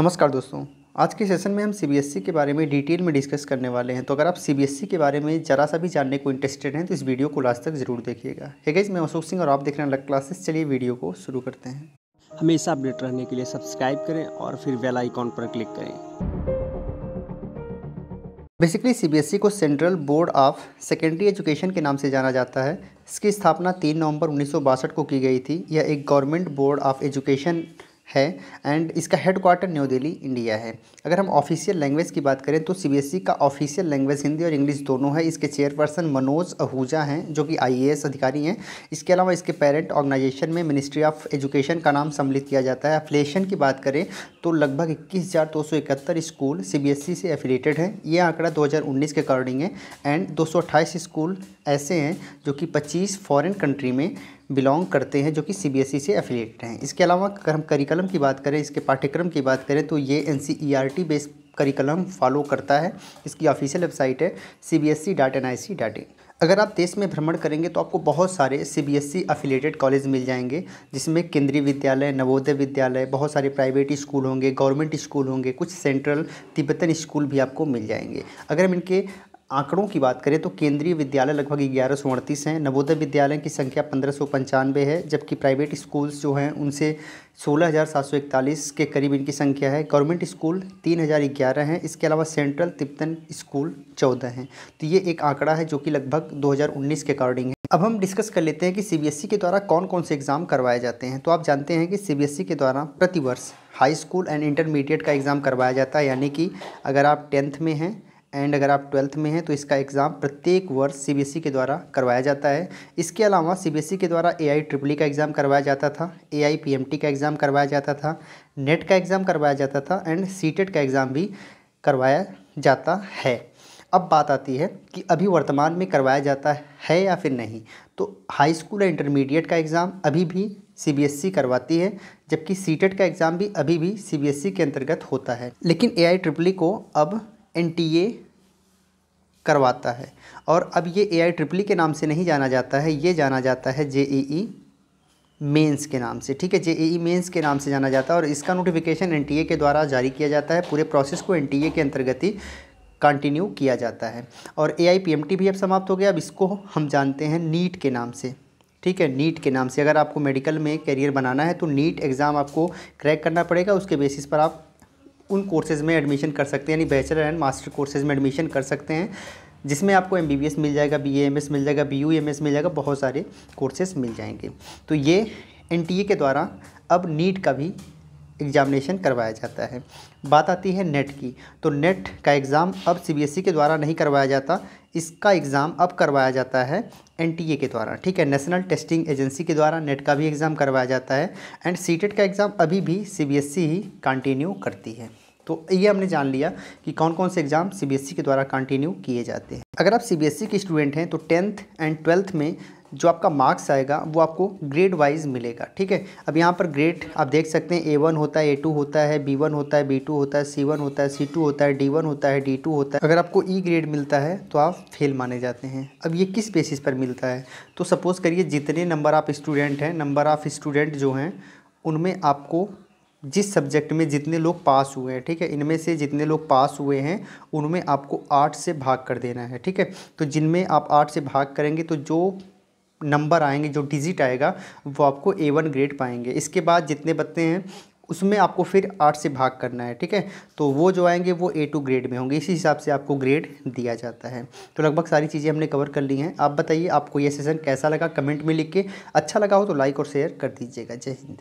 नमस्कार दोस्तों आज के सेशन में हम सीबीएसई e के बारे में डिटेल में डिस्कस करने वाले हैं तो अगर आप सीबीएसई e के बारे में ज़रा सा भी जानने को इंटरेस्टेड हैं तो इस वीडियो को लास्ट तक जरूर देखिएगा है गाइज मैं अशोक सिंह और आप देख रहे हैं अलग क्लासेस चलिए वीडियो को शुरू करते हैं हमेशा अपडेट रहने के लिए सब्सक्राइब करें और फिर वेल आइकॉन पर क्लिक करें बेसिकली सीबीएसई e को central board of secondary education के नाम से जाना जाता है इसकी स्थापना तीन नवंबर उन्नीस को की गई थी यह एक गवर्नमेंट बोर्ड ऑफ एजुकेशन है एंड इसका head quarter new Delhi India है अगर हम ऑफिशियल लैंग्वेज की बात करें तो सीबीएसई e का ऑफिशियल लैंग्वेज हिंदी और इंग्लिश दोनों है इसके चेयरपर्सन मनोज आहूजा हैं जो कि आईएएस अधिकारी हैं इसके अलावा इसके पेरेंट ऑर्गेनाइजेशन में मिनिस्ट्री ऑफ एजुकेशन का नाम सम्मिलित किया जाता है एफिलेशन की बात करें तो लगभग इक्कीस स्कूल सी e से एफिलेटेड हैं ये आंकड़ा दो के अकॉर्डिंग है एंड दो स्कूल ऐसे हैं जो कि पच्चीस फॉरन कंट्री में बिलोंग करते हैं जो कि सीबीएसई e से एफिलिएटेड हैं इसके अलावा अगर हम करिकुलम की बात करें इसके पाठ्यक्रम की बात करें तो ये N C based curriculum follow करता है इसकी ऑफिशियल वेबसाइट है C B S C dot N I C dot in अगर आप देश में भ्रमण करेंगे तो आपको बहुत सारे C B S C affiliated college मिल जाएंगे जिसमें केंद्रीय विद्यालय नवोदय विद्यालय बहुत सारे प्राइवेट स्कूल होंगे गवर्नमेंट स्कूल होंगे कुछ सेंट्रल तिब्बतन स्कूल भी आपको मिल जाएंगे अगर हम इनके आंकड़ों की बात करें तो केंद्रीय विद्यालय लगभग ग्यारह सौ अड़तीस हैं नवोदय विद्यालय की संख्या पंद्रह सौ पंचानवे है जबकि प्राइवेट स्कूल्स जो हैं उनसे सोलह हज़ार सात सौ इकतालीस के करीब इनकी संख्या है गवर्नमेंट स्कूल तीन हज़ार ग्यारह हैं इसके अलावा सेंट्रल तिप्तन स्कूल चौदह हैं तो ये एक आंकड़ा है जो कि लगभग दो हज़ार उन्नीस के अकॉर्डिंग है अब हम डिस्कस कर लेते हैं कि ई के द्वारा कौन कौन से एग्ज़ाम करवाए जाते हैं तो आप जानते हैं कि ई के द्वारा प्रतिवर्ष हाई स्कूल एंड इंटरमीडिएट का एग्ज़ाम करवाया जाता है यानी कि अगर आप टेंथ में हैं एंड अगर आप ट्वेल्थ में हैं तो इसका एग्ज़ाम प्रत्येक वर्ष ई e के द्वारा करवाया जाता है इसके अलावा ई e के द्वारा ए आई ट्रिपली का एग्ज़ाम करवाया जाता था A I P M T का एग्ज़ाम करवाया जाता था नेट का एग्ज़ाम करवाया जाता था एंड सी टेट का एग्ज़ाम भी करवाया जाता है अब बात आती है कि अभी वर्तमान में करवाया जाता है या फिर नहीं तो हाई स्कूल या इंटरमीडिएट का एग्ज़ाम अभी भी सीबीएसई e करवाती है जबकि सीटेट का एग्ज़ाम भी अभी भी सीबीएसई के अंतर्गत होता है लेकिन ए आई ट्रिपली को अब एन करवाता है और अब ये ए आई ट्रिपली के नाम से नहीं जाना जाता है ये जाना जाता है जे ई ई मेंस के नाम से ठीक है जे ई मेंस के नाम से जाना जाता है और इसका नोटिफिकेशन एन के द्वारा जारी किया जाता है पूरे प्रोसेस को एन के अंतर्गत ही कंटिन्यू किया जाता है और A I P M T भी अब समाप्त हो गया अब इसको हम जानते हैं नीट के नाम से ठीक है नीट के नाम से अगर आपको मेडिकल में करियर बनाना है तो नीट एग्ज़ाम आपको क्रैक करना पड़ेगा उसके बेसिस पर आप उन कोर्सेज़ में एडमिशन कर सकते हैं यानी बैचलर एंड मास्टर कोर्सेज़ में एडमिशन कर सकते हैं जिसमें आपको एम मिल जाएगा बी मिल जाएगा बी मिल जाएगा बहुत सारे कोर्सेज़ मिल जाएंगे तो ये एन के द्वारा अब नीट का भी एग्जामिनेशन करवाया जाता है बात आती है नेट की तो नेट का एग्ज़ाम अब सी e के द्वारा नहीं करवाया जाता इसका एग्ज़ाम अब करवाया जाता है एनटीए के द्वारा ठीक है नेशनल टेस्टिंग एजेंसी के द्वारा नेट e का भी एग्ज़ाम करवाया जाता है एंड सीटेट e का एग्ज़ाम अभी भी सीबीएसई e ही कंटिन्यू करती है तो ये हमने जान लिया कि कौन कौन से एग्ज़ाम सीबीएसई के द्वारा कंटिन्यू किए जाते हैं अगर आप सीबीएसई के स्टूडेंट हैं तो टेंथ एंड ट्वेल्थ में जो आपका मार्क्स आएगा वो आपको ग्रेड वाइज मिलेगा ठीक है अब यहाँ पर ग्रेड आप देख सकते हैं ए वन होता है ए टू होता है बी वन होता है बी टू होता है सी वन होता है सी टू होता है डी वन होता है डी टू होता है अगर आपको ई e ग्रेड मिलता है तो आप फेल माने जाते हैं अब ये किस बेसिस पर मिलता है तो सपोज़ करिए जितने नंबर आप स्टूडेंट हैं नंबर ऑफ़ स्टूडेंट जो हैं उनमें आपको जिस सब्जेक्ट में जितने लोग पास हुए हैं ठीक है इनमें से जितने लोग पास हुए हैं उनमें आपको आठ से भाग कर देना है ठीक है तो जिनमें आप आठ से भाग करेंगे तो जो नंबर आएंगे जो डिजिट आएगा वो आपको ए वन ग्रेड पाएंगे इसके बाद जितने बच्चे हैं उसमें आपको फिर आठ से भाग करना है ठीक है तो वो जो आएंगे वो ए टू ग्रेड में होंगे इसी हिसाब से आपको ग्रेड दिया जाता है तो लगभग सारी चीज़ें हमने कवर कर ली हैं आप बताइए आपको ये सेशन कैसा लगा कमेंट में लिख के अच्छा लगा हो तो लाइक और शेयर कर दीजिएगा जय हिंद